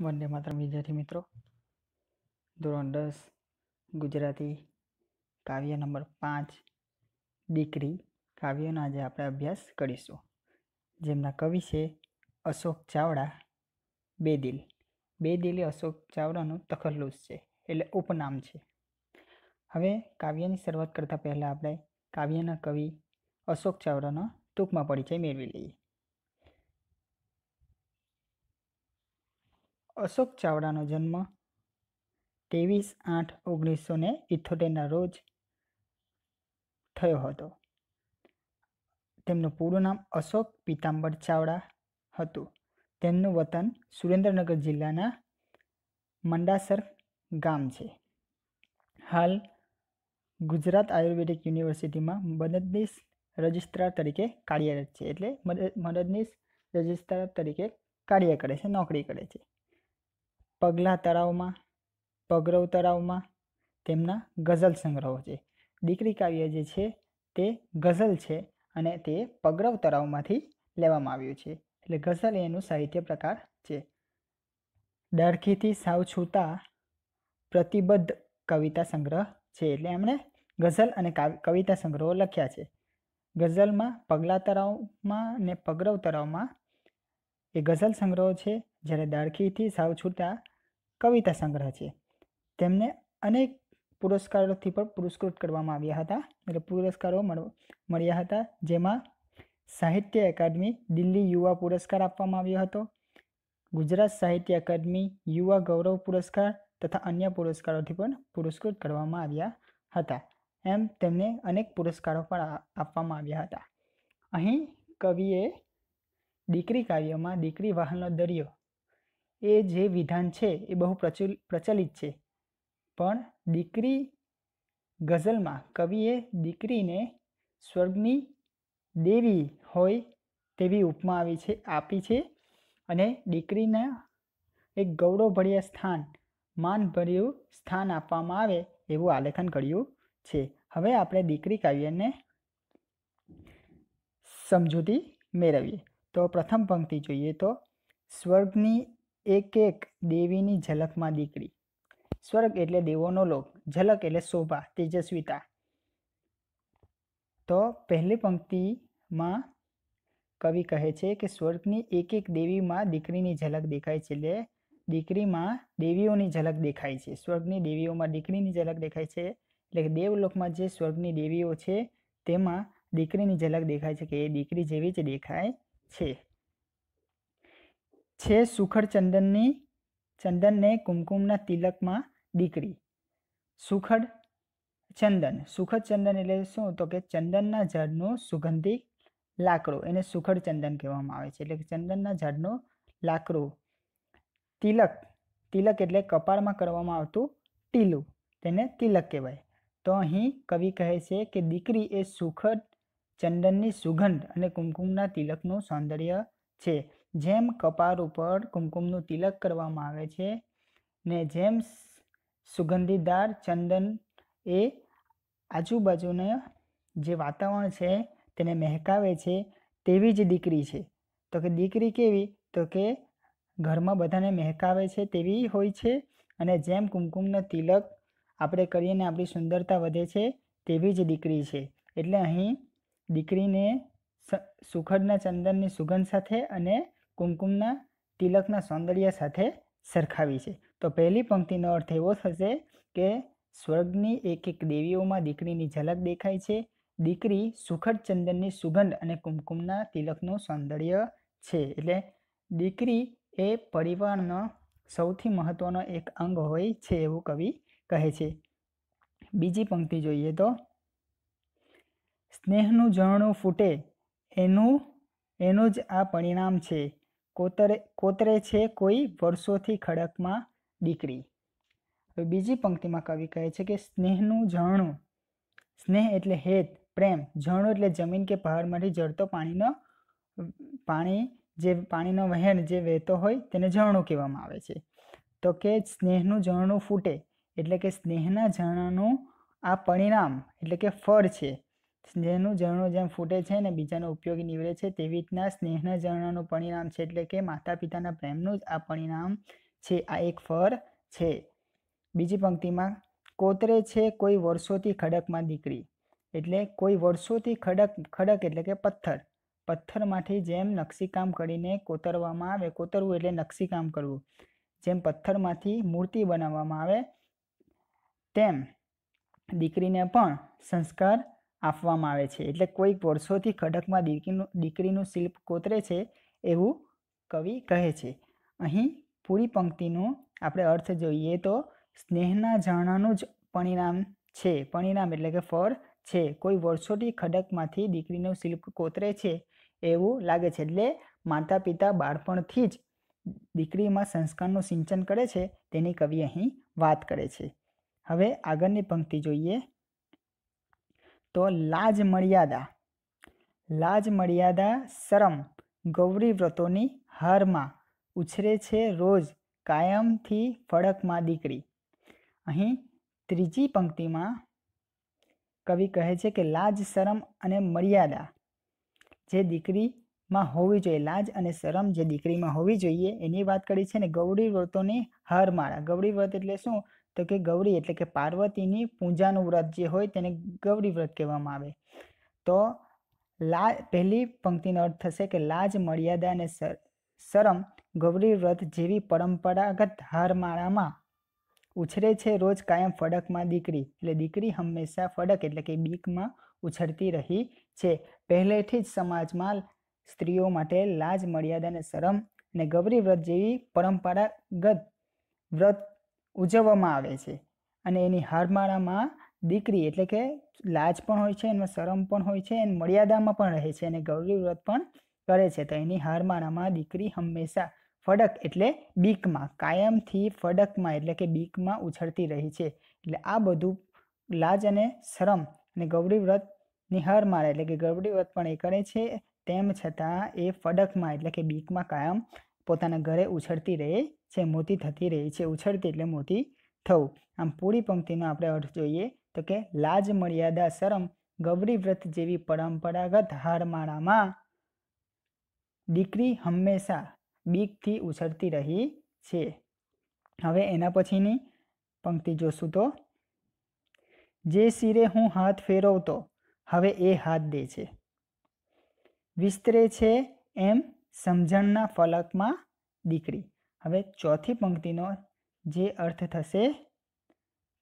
વંદે માત્ર વિદ્યાર્થી મિત્રો ધોરણ દસ ગુજરાતી કાવ્ય નંબર પાંચ દીકરી કાવ્યનો આજે આપણે અભ્યાસ કરીશું જેમના કવિ છે અશોક ચાવડા બે દિલ બે દિલ એ અશોક ચાવડાનું તખલ્લુસ છે એટલે ઉપનામ છે હવે કાવ્યની શરૂઆત કરતાં પહેલાં આપણે કાવ્યના કવિ અશોક ચાવડાનો ટૂંકમાં પરિચય મેળવી લઈએ અશોક ચાવડાનો જન્મ ત્રેવીસ આઠ ઓગણીસો ને ઇથોતેરના રોજ થયો હતો તેમનું પૂરું નામ અશોક પીતાંબર ચાવડા હતું તેમનું વતન સુરેન્દ્રનગર જિલ્લાના મંડાસર ગામ છે હાલ ગુજરાત આયુર્વેદિક યુનિવર્સિટીમાં મદદનીશ રજિસ્ટ્રાર તરીકે કાર્યરત છે એટલે મદદનીશ રજિસ્ટ્રાર તરીકે કાર્ય કરે છે નોકરી કરે છે પગલા તળાવમાં પગરવ તળાવમાં તેમના ગઝલ સંગ્રહો છે દીકરી કાવ્ય જે છે તે ગઝલ છે અને તે પગરવ તળાવમાંથી લેવામાં આવ્યું છે એટલે ગઝલ એનું સાહિત્ય પ્રકાર છે ડાળખીથી સાવ છૂતા પ્રતિબદ્ધ કવિતા સંગ્રહ છે એટલે એમણે ગઝલ અને કવિતા સંગ્રહો લખ્યા છે ગઝલમાં પગલા તળાવમાં ને પગરવ તળાવમાં એ ગઝલ સંગ્રહો છે જ્યારે દાળખીથી સાવ છૂટા કવિતા સંગ્રહ છે તેમને અનેક પુરસ્કારોથી પણ પુરસ્કૃત કરવામાં આવ્યા હતા એટલે પુરસ્કારો મળ્યા હતા જેમાં સાહિત્ય અકાદમી દિલ્હી યુવા પુરસ્કાર આપવામાં આવ્યો હતો ગુજરાત સાહિત્ય અકાદમી યુવા ગૌરવ પુરસ્કાર તથા અન્ય પુરસ્કારોથી પણ પુરસ્કૃત કરવામાં આવ્યા હતા એમ તેમને અનેક પુરસ્કારો પણ આપવામાં આવ્યા હતા અહીં કવિએ દીકરી કાવ્યમાં દીકરી વાહનનો દરિયો એ જે વિધાન છે એ બહુ પ્રચુલ પ્રચલિત છે પણ દીકરી ગઝલમાં કવિએ દીકરીને સ્વર્ગની દેવી હોય તેવી ઉપમા આવી છે આપી છે અને દીકરીના એક ગૌરવભર્યા સ્થાન માનભર્યું સ્થાન આપવામાં આવે એવું આલેખન કર્યું છે હવે આપણે દીકરી કાવ્યને સમજૂતી મેળવીએ તો પ્રથમ પંક્તિ જોઈએ તો સ્વર્ગની એક એક દેવીની ઝલકમાં દીકરી સ્વર્ગ એટલે દેવોનો લોક ઝલક એટલે શોભા તેજસ્વીતા તો પહેલી પંક્તિમાં કવિ કહે છે કે સ્વર્ગની એક એક દેવીમાં દીકરીની ઝલક દેખાય છે એટલે દીકરીમાં દેવીઓની ઝલક દેખાય છે સ્વર્ગની દેવીઓમાં દીકરીની ઝલક દેખાય છે એટલે કે દેવલોકમાં જે સ્વર્ગની દેવીઓ છે તેમાં દીકરીની ઝલક દેખાય છે કે એ દીકરી જેવી જ દેખાય છે છે સુખડ ચંદનની ચંદનને કુમકુમના તિલકમાં દીકરી સુખડ ચંદન સુખદ ચંદન એટલે શું તો કે ચંદનના ઝાડનું સુગંધી લાકડું એને સુખડ ચંદન કહેવામાં આવે છે એટલે કે ચંદનના ઝાડનું લાકડું તિલક તિલક એટલે કપાળમાં કરવામાં આવતું ટીલું તેને તિલક કહેવાય તો અહીં કવિ કહે છે કે દીકરી એ સુખદ ચંદનની સુગંધ અને કુમકુમના તિલકનું સૌંદર્ય છે જેમ કપાર ઉપર કુમકુમનું તિલક કરવામાં આવે છે ને જેમ સુગંધીદાર ચંદન એ આજુબાજુના જે વાતાવરણ છે તેને મહેકાવે છે તેવી જ દીકરી છે તો કે દીકરી કેવી તો કે ઘરમાં બધાને મહેકાવે છે તેવી હોય છે અને જેમ કુમકુમનો તિલક આપણે કરીને આપણી સુંદરતા વધે છે તેવી જ દીકરી છે એટલે અહીં દીકરીને સુખડના ચંદનની સુગંધ સાથે અને કુમકુમના તિલકના સૌંદર્ય સાથે સરખાવી છે તો પહેલી પંક્તિનો અર્થ એવો થશે કે સ્વર્ગની એક એક દેવીઓમાં દીકરીની ઝલક દેખાય છે દીકરી સુખદ ચંદનની સુગંધ અને કુમકુમના તિલકનું સૌંદર્ય છે એટલે દીકરી એ પરિવારનો સૌથી મહત્ત્વનો એક અંગ હોય છે એવું કવિ કહે છે બીજી પંક્તિ જોઈએ તો સ્નેહનું ઝરણું ફૂટે એનું એનું જ આ પરિણામ છે કોતરે કોતરે છે કોઈ વર્ષોથી ખડકમાં દીકરી હવે બીજી પંક્તિમાં કવિ કહે છે કે સ્નેહનું ઝરણું સ્નેહ એટલે હેત પ્રેમ ઝરણું એટલે જમીન કે પહાડમાંથી જળતો પાણીનો પાણી જે પાણીનો વહેણ જે વહેતો હોય તેને ઝરણું કહેવામાં આવે છે તો કે સ્નેહનું ઝરણું ફૂટે એટલે કે સ્નેહના ઝરણાનું આ પરિણામ એટલે કે ફળ છે સ્નેહનું ઝરણું જેમ ફૂટે છે ને બીજાનો ઉપયોગી નીવડે છે તેવી રીતના સ્નેહના ઝરણાનું પરિણામ છે એટલે કે માતા પિતાના પ્રેમનું જ આ પરિણામ છે આ એક ફર છે બીજી પંક્તિમાં કોતરે છે કોઈ વર્ષોથી ખડકમાં દીકરી એટલે કોઈ વર્ષોથી ખડક ખડક એટલે કે પથ્થર પથ્થરમાંથી જેમ નકશીકામ કરીને કોતરવામાં આવે કોતરવું એટલે નકશીકામ કરવું જેમ પથ્થરમાંથી મૂર્તિ બનાવવામાં આવે તેમ દીકરીને પણ સંસ્કાર આપવામાં આવે છે એટલે કોઈક વર્ષોથી ખડકમાં દીકરીનું દીકરીનું શિલ્પ કોતરે છે એવું કવિ કહે છે અહીં પૂરી પંક્તિનો આપણે અર્થ જોઈએ તો સ્નેહના ઝરણાનું જ પરિણામ છે પરિણામ એટલે કે ફળ છે કોઈ વર્ષોથી ખડકમાંથી દીકરીનું શિલ્પ કોતરે છે એવું લાગે છે એટલે માતા પિતા બાળપણથી જ દીકરીમાં સંસ્કારનું સિંચન કરે છે તેની કવિ અહીં વાત કરે છે હવે આગળની પંક્તિ જોઈએ તો લાજ મર્યાદા લાજ મર્યાદા શરમ ગૌરી વ્રતોની હારમાં ઉછરે છે રોજ કાયમથી ફળકમાં દીકરી અહીં ત્રીજી પંક્તિમાં કવિ કહે છે કે લાજ શરમ અને મર્યાદા જે દીકરીમાં હોવી જોઈએ લાજ અને શરમ જે દીકરીમાં હોવી જોઈએ એની વાત કરી છે ને ગૌરી વ્રતોની હારમાળા ગૌરી વ્રત એટલે શું તો કે ગૌરી એટલે કે પાર્વતીની પૂજાનું વ્રત જે હોય તેને ગૌરી વ્રત કહેવામાં આવે તો લા પહેલી પંક્તિનો અર્થ થશે કે લાજ મર્યાદા અને શરમ ગૌરી વ્રત જેવી પરંપરાગત હારમાળામાં ઉછરે છે રોજ કાયમ ફડકમાં દીકરી એટલે દીકરી હંમેશા ફડક એટલે કે બીકમાં ઉછરતી રહી છે પહેલેથી જ સમાજમાં સ્ત્રીઓ માટે લાજ મર્યાદા અને શરમ અને ગૌરી વ્રત જેવી પરંપરાગત વ્રત ઉજવવામાં આવે છે અને એની હારમાળામાં દીકરી એટલે કે લાજ પણ હોય છે એમાં શરમ પણ હોય છે એની મર્યાદામાં પણ રહે છે અને ગૌરી વ્રત પણ કરે છે તો એની હારમાળામાં દીકરી હંમેશા ફડક એટલે બીકમાં કાયમથી ફડકમાં એટલે કે બીકમાં ઉછળતી રહી છે એટલે આ બધું લાજ અને શરમ અને ગૌરી વ્રતની હારમાળા એટલે કે ગૌરી વ્રત પણ એ કરે છે તેમ છતાં એ ફડકમાં એટલે કે બીકમાં કાયમ પોતાના ઘરે ઉછળતી રહે છે મોતી થતી રહે છે ઉછળતી એટલે મોતી થવું આમ પૂરી પંક્તિનો આપણે અર્થ જોઈએ તો કે લાજ મર્યાદા શરમ ગૌરી વ્રત જેવી પરંપરાગત હારમાળામાં દીકરી હંમેશા બીકથી ઉછળતી રહી છે હવે એના પછીની પંક્તિ જોશું તો જે શિરે હું હાથ ફેરવતો હવે એ હાથ દે છે વિસ્તરે છે એમ સમજણના ફલકમાં દીકરી હવે ચોથી પંક્તિનો જે અર્થ થશે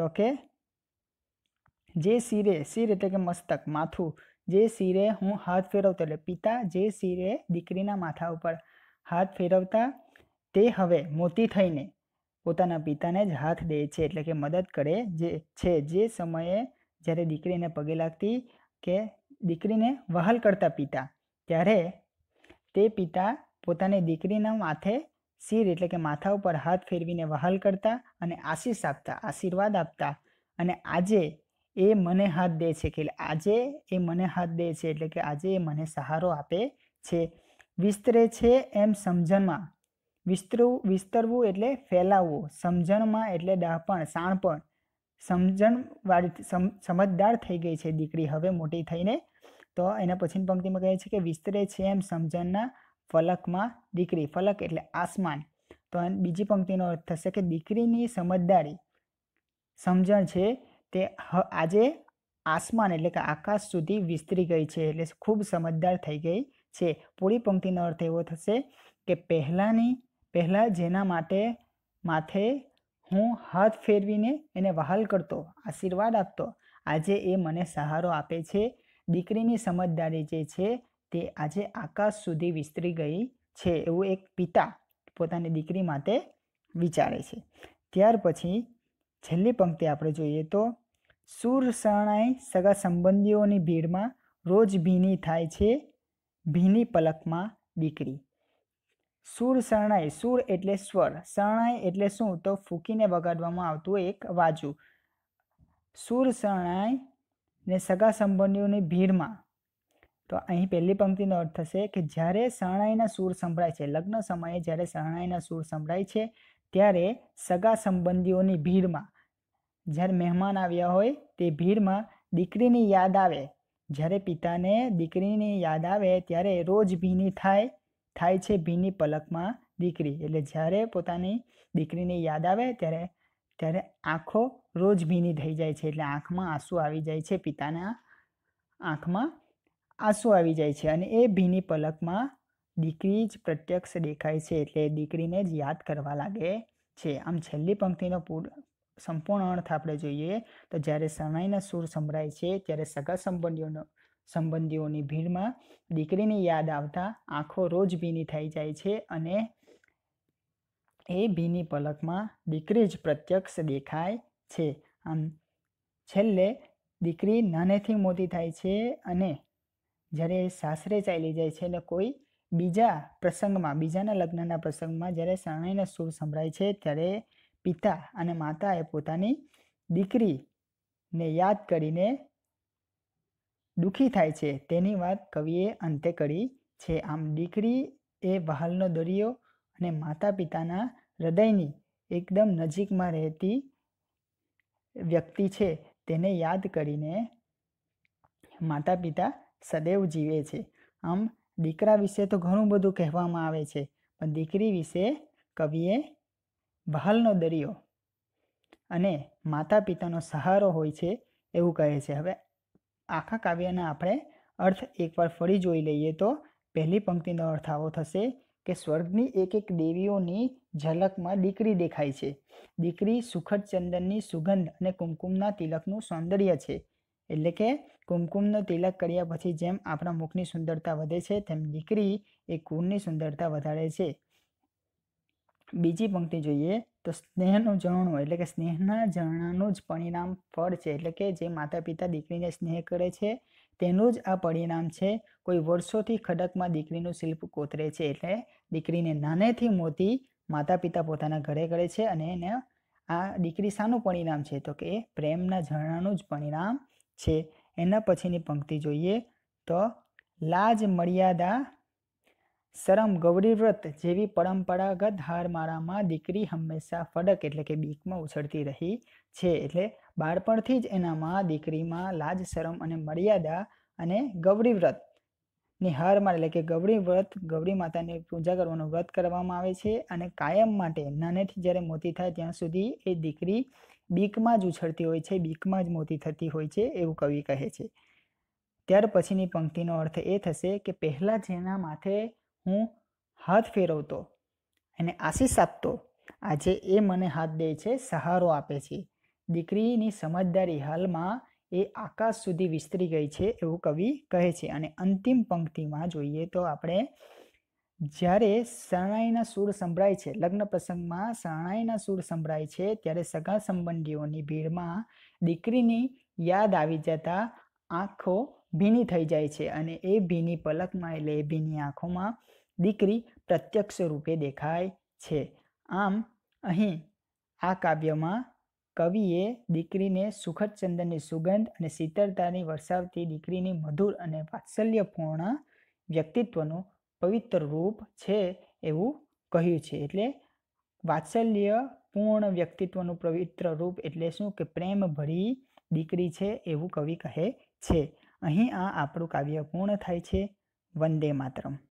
તો કે જે શિરે શિર એટલે કે મસ્તક માથું જે શિરે હું હાથ ફેરવતો એટલે પિતા જે શિરે દીકરીના માથા ઉપર હાથ ફેરવતા તે હવે મોતી થઈને પોતાના પિતાને જ હાથ દે છે એટલે કે મદદ કરે જે છે જે સમયે જ્યારે દીકરીને પગે લાગતી કે દીકરીને વહાલ કરતા પિતા ત્યારે તે પિતા પોતાની દીકરીના માથે શિર એટલે કે માથા ઉપર હાથ ફેરવીને વહાલ કરતા અને આશીષ આપતા આશીર્વાદ આપતા અને આજે એ મને હાથ દે છે કે આજે એ મને હાથ દે છે એટલે કે આજે એ મને સહારો આપે છે વિસ્તરે છે એમ સમજણમાં વિસ્તરવું વિસ્તરવું એટલે ફેલાવવું સમજણમાં એટલે ડહાપણ સાણપણ સમજણવાળી સમજદાર થઈ ગઈ છે દીકરી હવે મોટી થઈને તો એના પછીની પંક્તિમાં કહે છે કે વિસ્તરે છે એમ સમજણના ફલકમાં દીકરી ફલક એટલે આસમાન તો બીજી પંક્તિનો અર્થ થશે કે દીકરીની સમજદારી સમજણ છે તે આજે આસમાન એટલે કે આકાશ સુધી વિસ્તરી ગઈ છે એટલે ખૂબ સમજદાર થઈ ગઈ છે પૂરી પંક્તિનો અર્થ એવો થશે કે પહેલાંની પહેલાં જેના માટે માથે હું હાથ ફેરવીને એને વહાલ કરતો આશીર્વાદ આપતો આજે એ મને સહારો આપે છે દીકરીની સમજદારી જે છે તે આજે આકાશ સુધી વિસ્તરી ગઈ છે એવું એક પિતા પોતાની દીકરી માટે વિચારે છે ત્યાર પછી છેલ્લી પંક્તિ આપણે જોઈએ તો સુર શરણાઈ સગા સંબંધીઓની ભીડમાં રોજ ભીની થાય છે ભીની પલકમાં દીકરી સુર શરણાઈ સુર એટલે સ્વર શરણાઈ એટલે શું તો ફૂકીને વગાડવામાં આવતું એક વાજુ સુર શરણાઈ ને સગા સંબંધીઓની ભીડમાં તો અહીં પહેલી પંક્તિનો અર્થ થશે કે જ્યારે શરણાઈના સૂર સંભળાય છે લગ્ન સમયે જ્યારે શરણાઈના સૂર સંભળાય છે ત્યારે સગા સંબંધીઓની ભીડમાં જ્યારે મહેમાન આવ્યા હોય તે ભીડમાં દીકરીની યાદ આવે જ્યારે પિતાને દીકરીની યાદ આવે ત્યારે રોજ ભીની થાય થાય છે ભીની પલકમાં દીકરી એટલે જ્યારે પોતાની દીકરીની યાદ આવે ત્યારે ત્યારે આંખો રોજ ભીની થઈ જાય છે એટલે આંખમાં આંસુ આવી જાય છે પિતાના આંખમાં આંસુ આવી જાય છે અને એ ભીની પલકમાં દીકરી જ પ્રત્યક્ષ દેખાય છે એટલે દીકરીને જ યાદ કરવા લાગે છે આમ છેલ્લી પંક્તિનો પૂર સંપૂર્ણ અર્થ આપણે જોઈએ તો જ્યારે શરણાઈના સૂર સંભળાય છે ત્યારે સગા સંબંધીઓનો સંબંધીઓની ભીડમાં દીકરીને યાદ આવતા આંખો રોજ ભીની થઈ જાય છે અને એ ભીની પલકમાં દીકરી જ પ્રત્યક્ષ દેખાય છે આમ છેલ્લે દીકરી નાનેથી મોટી થાય છે અને જ્યારે સાસરે ચાલી જાય છે એટલે કોઈ બીજા પ્રસંગમાં બીજાના લગ્નના પ્રસંગમાં જ્યારે શરણાઈનો સૂર સંભળાય છે ત્યારે પિતા અને માતાએ પોતાની દીકરીને યાદ કરીને દુઃખી થાય છે તેની વાત કવિએ અંતે કરી છે આમ દીકરી એ વહાલનો દરિયો અને માતા પિતાના હૃદયની એકદમ નજીકમાં રહેતી વ્યક્તિ છે તેને યાદ કરીને માતા પિતા સદૈવ જીવે છે આમ દીકરા વિશે તો ઘણું બધું કહેવામાં આવે છે પણ દીકરી વિશે કવિએ બહાલનો દરિયો અને માતા પિતાનો સહારો હોય છે એવું કહે છે હવે આખા કાવ્યના આપણે અર્થ એકવાર ફરી જોઈ લઈએ તો પહેલી પંક્તિનો અર્થ આવો થશે કે સ્વર્ગની એક એક દેવીઓની ઝલકમાં દીકરી દેખાય છે દીકરી સુખદ ચંદનની સુગંધ અને કુમકુમના તિલકનું સૌંદર્ય છે એટલે કે કુમકુમનો તિલક કર્યા પછી જેમ આપણા મુખની સુંદરતા વધે છે તેમ દીકરી એ કુળની સુંદરતા વધારે છે બીજી પંક્તિ જોઈએ તો સ્નેહનું જણું એટલે કે સ્નેહના જણાનું જ પરિણામ ફળ છે એટલે કે જે માતા પિતા દીકરીને સ્નેહ કરે છે તેનું જ આ પરિણામ છે કોઈ વર્ષોથી ખડકમાં દીકરીનું શિલ્પ કોતરે છે એટલે દીકરીને નાનેથી મોતી માતા પિતા પોતાના ઘરે કરે છે અને એને આ દીકરી શાનું પરિણામ છે તો કે પ્રેમના ઝરણાનું જ પરિણામ છે એના પછીની પંક્તિ જોઈએ તો લાજ મર્યાદા શરમ ગૌરી વ્રત જેવી પરંપરાગત હારમાળામાં દીકરી હંમેશા ફડક એટલે કે બીકમાં ઉછળતી રહી છે એટલે બાળપણથી જ એનામાં દીકરીમાં લાજ શરમ અને મર્યાદા અને ગૌરી વ્રત ની હારમાં એટલે કે ગૌરી વ્રત ગૌરી માતાની પૂજા કરવાનું વ્રત કરવામાં આવે છે અને કાયમ માટે નાનેથી જ્યારે મોતી થાય ત્યાં સુધી એ દીકરી બીકમાં જ ઉછળતી હોય છે બીકમાં જ મોતી થતી હોય છે એવું કવિ કહે છે ત્યાર પછીની પંક્તિનો અર્થ એ થશે કે પહેલાં જેના માથે હું હાથ ફેરવતો એને આશીષ આપતો આજે એ મને હાથ દે છે સહારો આપે છે દીકરીની સમજદારી હાલમાં એ આકાશ સુધી વિસ્તરી ગઈ છે એવું કવિ કહે છે અને અંતિમ પંક્તિમાં જોઈએ તો આપણે જ્યારે શરણાઈના સૂર સંભળાય છે લગ્ન પ્રસંગમાં શરણાઈના સૂર સંભળાય છે ત્યારે સગા સંબંધીઓની ભીડમાં દીકરીની યાદ આવી જતાં આંખો ભીની થઈ જાય છે અને એ ભીની પલકમાં એટલે એ ભીની આંખોમાં દીકરી પ્રત્યક્ષ રૂપે દેખાય છે આમ અહીં આ કાવ્યમાં કવિએ દીકરીને સુખદ ચંદનની સુગંધ અને શીતળતાની વરસાવતી દીકરીની મધુર અને વાત્સલ્યપૂર્ણ વ્યક્તિત્વનું પવિત્ર રૂપ છે એવું કહ્યું છે એટલે વાત્સલ્ય પૂર્ણ વ્યક્તિત્વનું પવિત્ર રૂપ એટલે શું કે પ્રેમ ભરી દીકરી છે એવું કવિ કહે છે અહીં આ આપણું કાવ્ય પૂર્ણ થાય છે વંદે માતરમ